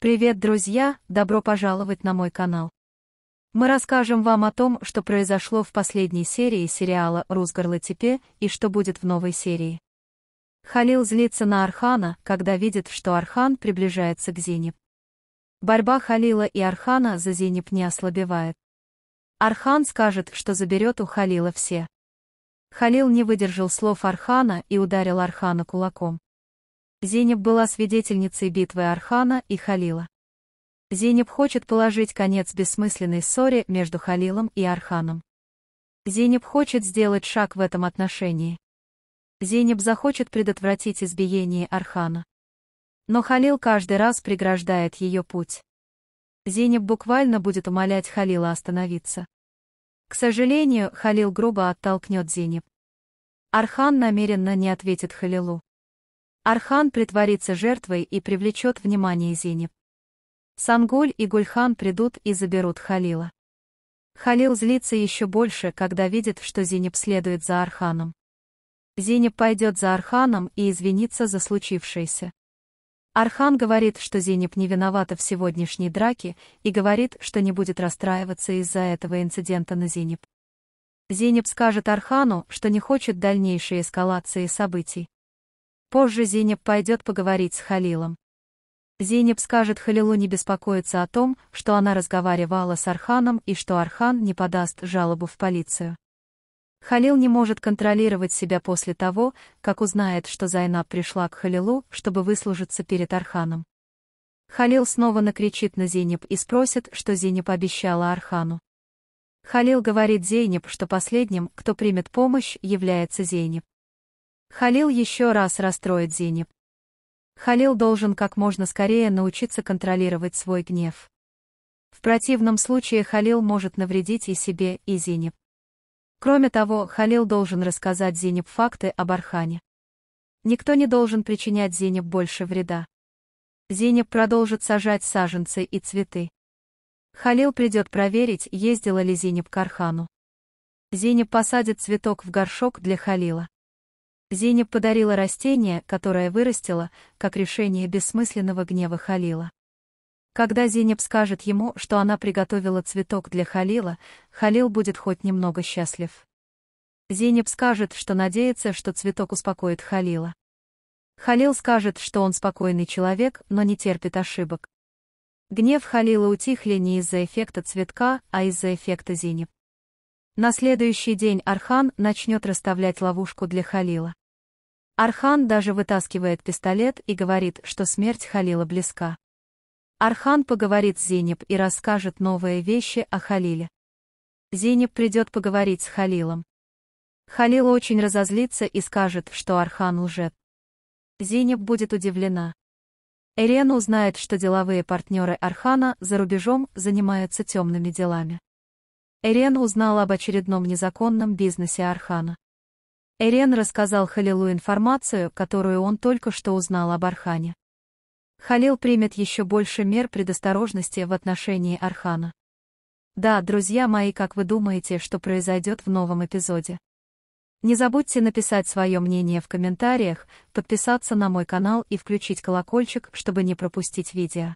Привет, друзья! Добро пожаловать на мой канал. Мы расскажем вам о том, что произошло в последней серии сериала «Русгарлотепе» и что будет в новой серии. Халил злится на Архана, когда видит, что Архан приближается к Зинеб. Борьба Халила и Архана за Зинеб не ослабевает. Архан скажет, что заберет у Халила все. Халил не выдержал слов Архана и ударил Архана кулаком. Зенеб была свидетельницей битвы Архана и Халила. Зенеб хочет положить конец бессмысленной ссоре между Халилом и Арханом. Зенеб хочет сделать шаг в этом отношении. Зенеб захочет предотвратить избиение Архана. Но Халил каждый раз преграждает ее путь. Зенеб буквально будет умолять Халила остановиться. К сожалению, Халил грубо оттолкнет Зенеб. Архан намеренно не ответит Халилу. Архан притворится жертвой и привлечет внимание Зенев. Санголь и Гульхан придут и заберут Халила. Халил злится еще больше, когда видит, что Зинеб следует за Арханом. Зинеб пойдет за Арханом и извинится за случившееся. Архан говорит, что Зинеб не виновата в сегодняшней драке и говорит, что не будет расстраиваться из-за этого инцидента на Зинеб. Зинеб скажет Архану, что не хочет дальнейшей эскалации событий. Позже Зинеб пойдет поговорить с Халилом. Зинеб скажет Халилу не беспокоиться о том, что она разговаривала с Арханом и что Архан не подаст жалобу в полицию. Халил не может контролировать себя после того, как узнает, что Зайнаб пришла к Халилу, чтобы выслужиться перед Арханом. Халил снова накричит на Зинеб и спросит, что Зинеб обещала Архану. Халил говорит Зейнеп, что последним, кто примет помощь, является Зейнеп. Халил еще раз расстроит Зенеб. Халил должен как можно скорее научиться контролировать свой гнев. В противном случае Халил может навредить и себе, и Зенеб. Кроме того, Халил должен рассказать Зенеб факты об Архане. Никто не должен причинять Зенеб больше вреда. Зенеб продолжит сажать саженцы и цветы. Халил придет проверить, ездила ли Зенеб к Архану. Зенеб посадит цветок в горшок для Халила. Зине подарила растение, которое вырастила, как решение бессмысленного гнева Халила. Когда Зинеб скажет ему, что она приготовила цветок для Халила, Халил будет хоть немного счастлив. Зинеб скажет, что надеется, что цветок успокоит Халила. Халил скажет, что он спокойный человек, но не терпит ошибок. Гнев Халила утихли не из-за эффекта цветка, а из-за эффекта Зинеб. На следующий день Архан начнет расставлять ловушку для Халила. Архан даже вытаскивает пистолет и говорит, что смерть Халила близка. Архан поговорит с Зенеб и расскажет новые вещи о Халиле. Зенеб придет поговорить с Халилом. Халил очень разозлится и скажет, что Архан лжет. Зенеб будет удивлена. Эрена узнает, что деловые партнеры Архана за рубежом занимаются темными делами. Эрена узнала об очередном незаконном бизнесе Архана. Эрен рассказал Халилу информацию, которую он только что узнал об Архане. Халил примет еще больше мер предосторожности в отношении Архана. Да, друзья мои, как вы думаете, что произойдет в новом эпизоде? Не забудьте написать свое мнение в комментариях, подписаться на мой канал и включить колокольчик, чтобы не пропустить видео.